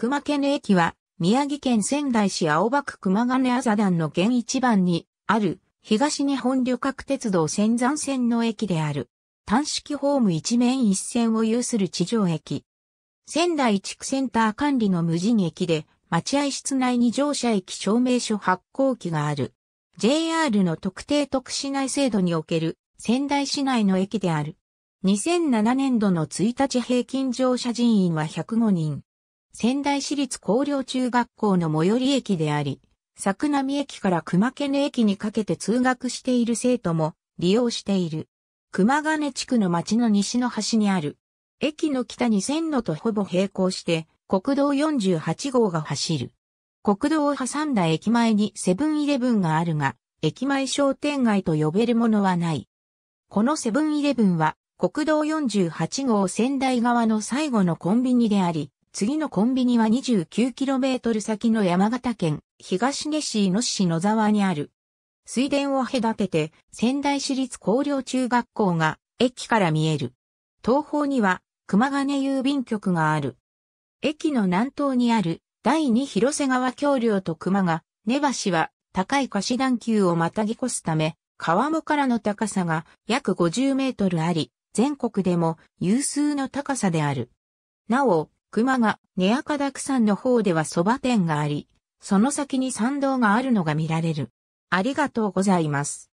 熊県駅は、宮城県仙台市青葉区熊金麻団の県一番に、ある、東日本旅客鉄道仙山線の駅である。単式ホーム一面一線を有する地上駅。仙台地区センター管理の無人駅で、待合室内に乗車駅証明書発行機がある。JR の特定特市内制度における仙台市内の駅である。2007年度の1日平均乗車人員は105人。仙台市立高陵中学校の最寄り駅であり、作並駅から熊根駅にかけて通学している生徒も利用している。熊金地区の町の西の端にある。駅の北に線路とほぼ並行して国道48号が走る。国道を挟んだ駅前にセブンイレブンがあるが、駅前商店街と呼べるものはない。このセブンイレブンは国道48号仙台側の最後のコンビニであり、次のコンビニは 29km 先の山形県東根市野市野沢にある。水田を隔てて仙台市立高陵中学校が駅から見える。東方には熊金郵便局がある。駅の南東にある第二広瀬川橋梁と熊が、根橋は高い貸し段丘をまたぎ越すため、川もからの高さが約50メートルあり、全国でも有数の高さである。なお、熊が根赤岳山の方では蕎麦店があり、その先に参道があるのが見られる。ありがとうございます。